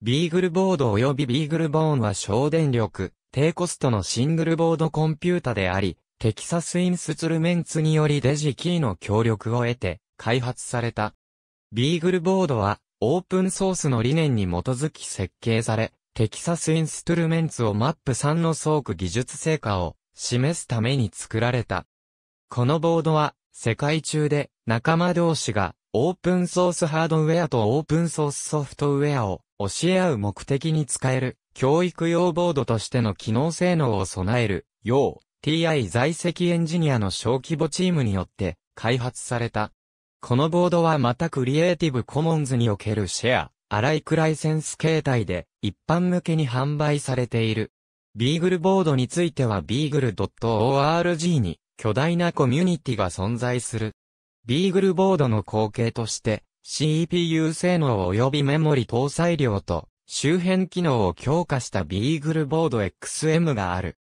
ビーグルボード及びビーグルボーンは省電力、低コストのシングルボードコンピュータであり、テキサスインスツルメンツによりデジキーの協力を得て開発された。ビーグルボードはオープンソースの理念に基づき設計され、テキサスインストゥルメンツをマップ3の総区技術成果を示すために作られた。このボードは世界中で仲間同士がオープンソースハードウェアとオープンソースソフトウェアを教え合う目的に使える教育用ボードとしての機能性能を備えるよう TI 在籍エンジニアの小規模チームによって開発された。このボードはまたクリエイティブコモンズにおけるシェア、アライクライセンス形態で一般向けに販売されている。ビーグルボードについては beagle.org に巨大なコミュニティが存在する。ビーグルボードの後継として CPU 性能及びメモリ搭載量と周辺機能を強化したビーグルボード XM がある。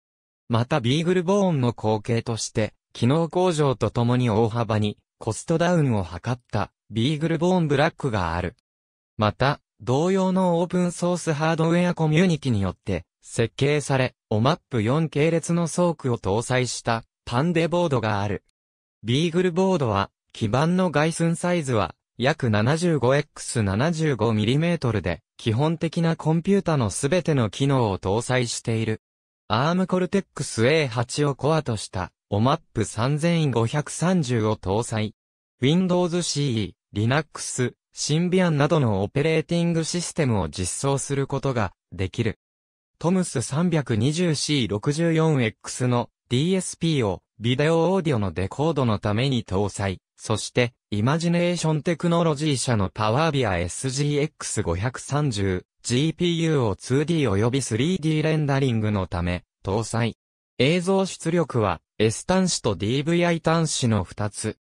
またビーグルボーンの後継として機能向上とともに大幅にコストダウンを図ったビーグルボーンブラックがある。また、同様のオープンソースハードウェアコミュニティによって設計され、オマップ4系列のソークを搭載したパンデボードがある。ビーグルボードは、基板の外寸サイズは約 75x75mm で、基本的なコンピュータのすべての機能を搭載している。ARM Cortex A8 をコアとした OMAP3530 を搭載。Windows CE、Linux、s ンビ b i a n などのオペレーティングシステムを実装することができる。トムス 320C64X の DSP をビデオオーディオのデコードのために搭載。そして、イマジネーションテクノロジー社のパワービア SGX530、GPU を 2D 及び 3D レンダリングのため、搭載。映像出力は S 端子と DVI 端子の2つ。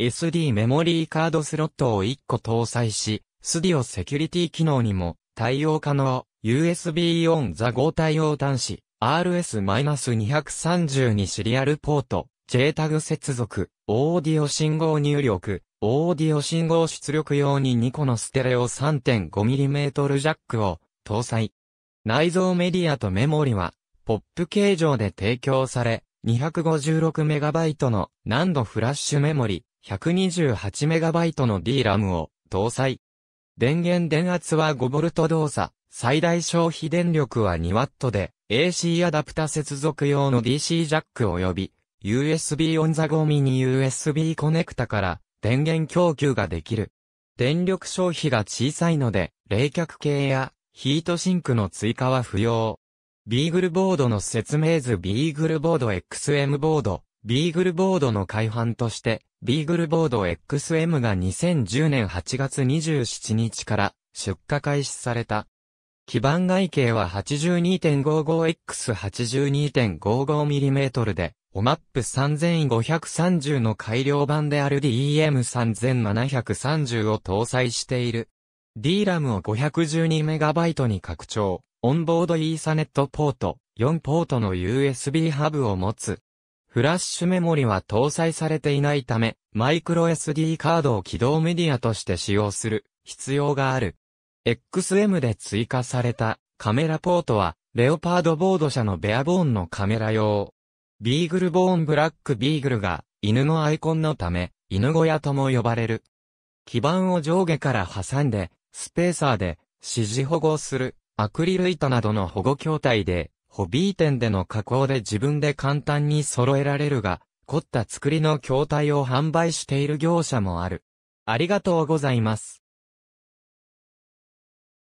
SD メモリーカードスロットを1個搭載し、スディオセキュリティ機能にも対応可能。USB on the 合体応端子、RS-232 シリアルポート、JTAG 接続、オーディオ信号入力、オーディオ信号出力用に2個のステレオ 3.5mm ジャックを搭載。内蔵メディアとメモリは、ポップ形状で提供され、256MB の難度フラッシュメモリ、128MB の DRAM を搭載。電源電圧は 5V 動作、最大消費電力は 2W で、AC アダプタ接続用の DC ジャック及び、USB オンザゴミに USB コネクタから電源供給ができる。電力消費が小さいので、冷却系やヒートシンクの追加は不要。ビーグルボードの説明図ビーグルボード XM ボード、ビーグルボードの改版として、ビーグルボード XM が2010年8月27日から出荷開始された。基板外径は 82.55x82.55mm で、OMAP 3530の改良版である DEM3730 を搭載している。DRAM を 512MB に拡張、オンボードイーサネットポート、4ポートの USB ハブを持つ。フラッシュメモリは搭載されていないため、マイクロ SD カードを起動メディアとして使用する必要がある。XM で追加されたカメラポートは、レオパードボード社のベアボーンのカメラ用。ビーグルボーンブラックビーグルが、犬のアイコンのため、犬小屋とも呼ばれる。基板を上下から挟んで、スペーサーで、指示保護する、アクリル板などの保護筐体で、ホビー店での加工で自分で簡単に揃えられるが、凝った作りの筐体を販売している業者もある。ありがとうございます。